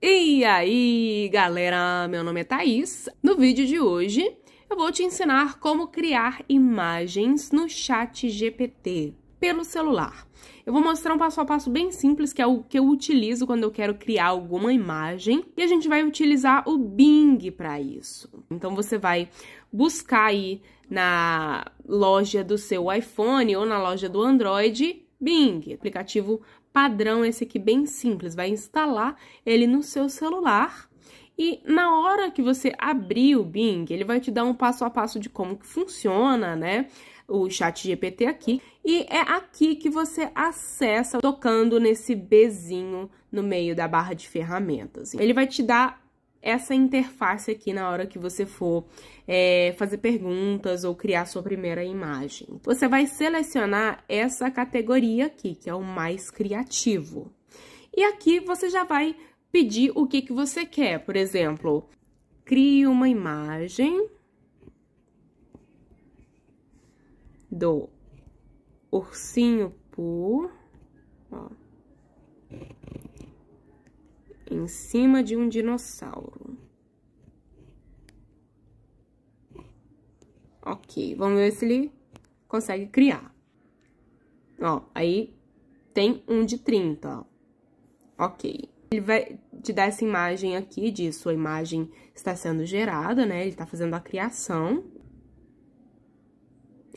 E aí, galera! Meu nome é Thaís. No vídeo de hoje, eu vou te ensinar como criar imagens no chat GPT pelo celular. Eu vou mostrar um passo a passo bem simples, que é o que eu utilizo quando eu quero criar alguma imagem, e a gente vai utilizar o Bing para isso. Então você vai buscar aí na loja do seu iPhone ou na loja do Android Bing, aplicativo padrão, esse aqui bem simples, vai instalar ele no seu celular e na hora que você abrir o Bing, ele vai te dar um passo a passo de como que funciona, né? O chat GPT aqui. E é aqui que você acessa tocando nesse Bzinho no meio da barra de ferramentas. Ele vai te dar essa interface aqui na hora que você for é, fazer perguntas ou criar sua primeira imagem. Você vai selecionar essa categoria aqui, que é o mais criativo. E aqui você já vai pedir o que, que você quer. Por exemplo, crie uma imagem do ursinho Poo em cima de um dinossauro. Ok, vamos ver se ele consegue criar. Ó, aí tem um de 30, ó. Ok. Ele vai te dar essa imagem aqui de sua imagem está sendo gerada, né? Ele está fazendo a criação.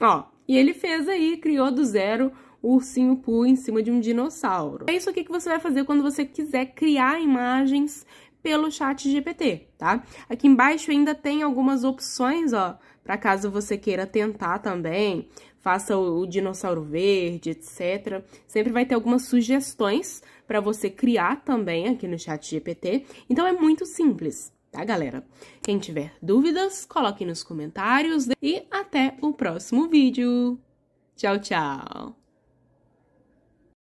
Ó, e ele fez aí, criou do zero o ursinho Pooh em cima de um dinossauro. É isso aqui que você vai fazer quando você quiser criar imagens pelo chat GPT, tá? Aqui embaixo ainda tem algumas opções, ó, para caso você queira tentar também, faça o, o, dinossauro verde, etc. Sempre vai ter algumas sugestões para você criar também aqui no chat GPT. Então é muito simples, tá, galera? Quem tiver dúvidas, coloque nos comentários e até o próximo vídeo. Tchau, tchau!